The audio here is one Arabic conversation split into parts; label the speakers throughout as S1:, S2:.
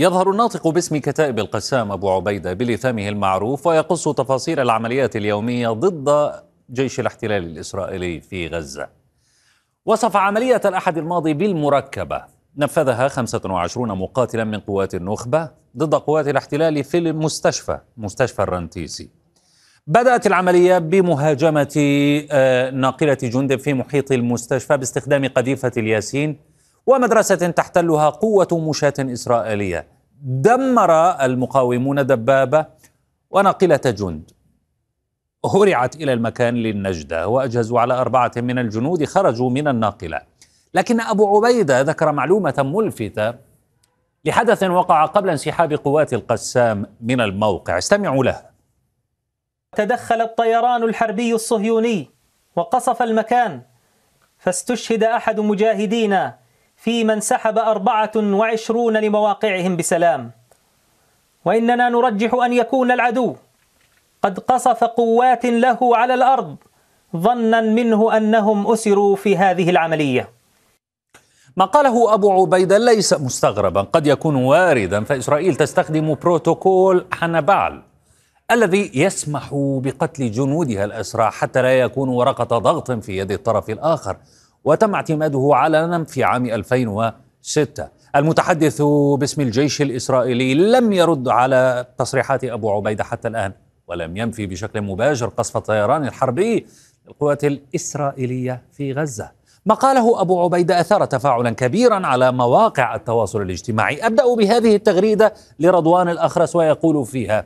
S1: يظهر الناطق باسم كتائب القسام أبو عبيدة بلثامه المعروف ويقص تفاصيل العمليات اليومية ضد جيش الاحتلال الإسرائيلي في غزة وصف عملية الأحد الماضي بالمركبة نفذها 25 مقاتلا من قوات النخبة ضد قوات الاحتلال في المستشفى مستشفى الرنتيسي بدأت العملية بمهاجمة آه، ناقلة جند في محيط المستشفى باستخدام قذيفة الياسين ومدرسة تحتلها قوة مشاة إسرائيلية دمر المقاومون دبابة وناقلة جند هرعت إلى المكان للنجدة وأجهزوا على أربعة من الجنود خرجوا من الناقلة لكن أبو عبيدة ذكر معلومة ملفتة لحدث وقع قبل انسحاب قوات القسام من الموقع استمعوا له
S2: تدخل الطيران الحربي الصهيوني وقصف المكان فاستشهد أحد مجاهدينا في من سحب أربعة وعشرون لمواقعهم بسلام وإننا نرجح أن يكون العدو قد قصف قوات له على الأرض ظنا منه أنهم أسروا في هذه العملية
S1: ما قاله أبو عبيدة ليس مستغربا قد يكون واردا فإسرائيل تستخدم بروتوكول حنبعل الذي يسمح بقتل جنودها الأسرى حتى لا يكون ورقة ضغط في يد الطرف الآخر وتم اعتماده علنا في عام 2006 المتحدث باسم الجيش الإسرائيلي لم يرد على تصريحات أبو عبيدة حتى الآن ولم ينفي بشكل مباشر قصف الطيران الحربي للقوات الإسرائيلية في غزة ما قاله أبو عبيدة أثار تفاعلا كبيرا على مواقع التواصل الاجتماعي أبدأ بهذه التغريدة لرضوان الأخرس ويقول فيها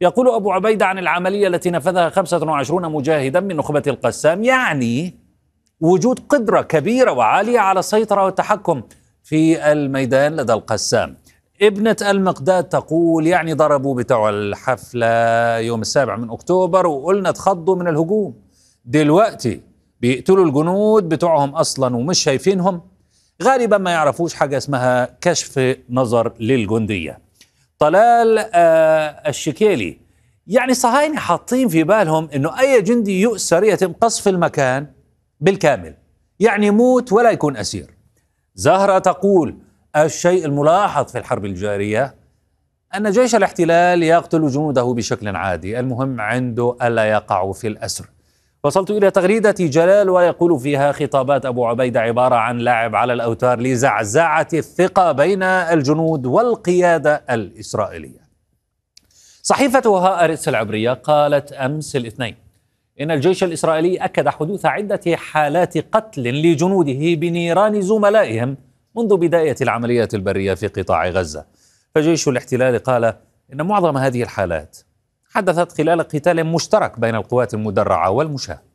S1: يقول أبو عبيدة عن العملية التي نفذها 25 مجاهدا من نخبة القسام يعني وجود قدره كبيره وعاليه على السيطره والتحكم في الميدان لدى القسام. ابنة المقداد تقول يعني ضربوا بتوع الحفلة يوم السابع من أكتوبر وقلنا تخضوا من الهجوم دلوقتي بيقتلوا الجنود بتوعهم أصلا ومش شايفينهم غالبا ما يعرفوش حاجة اسمها كشف نظر للجندية طلال آه الشكيلي يعني صهاينة حاطين في بالهم انه اي جندي يؤسر يتم قصف المكان بالكامل يعني يموت ولا يكون أسير زهرة تقول الشيء الملاحظ في الحرب الجارية أن جيش الاحتلال يقتل جنوده بشكل عادي المهم عنده ألا يقعوا في الأسر وصلت إلى تغريدة جلال ويقول فيها خطابات أبو عبيدة عبارة عن لعب على الأوتار لزعزعة الثقة بين الجنود والقيادة الإسرائيلية صحيفة هآرتس العبرية قالت أمس الاثنين إن الجيش الإسرائيلي أكد حدوث عدة حالات قتل لجنوده بنيران زملائهم منذ بداية العمليات البرية في قطاع غزة فجيش الاحتلال قال إن معظم هذه الحالات حدثت خلال قتال مشترك بين القوات المدرعة والمشاة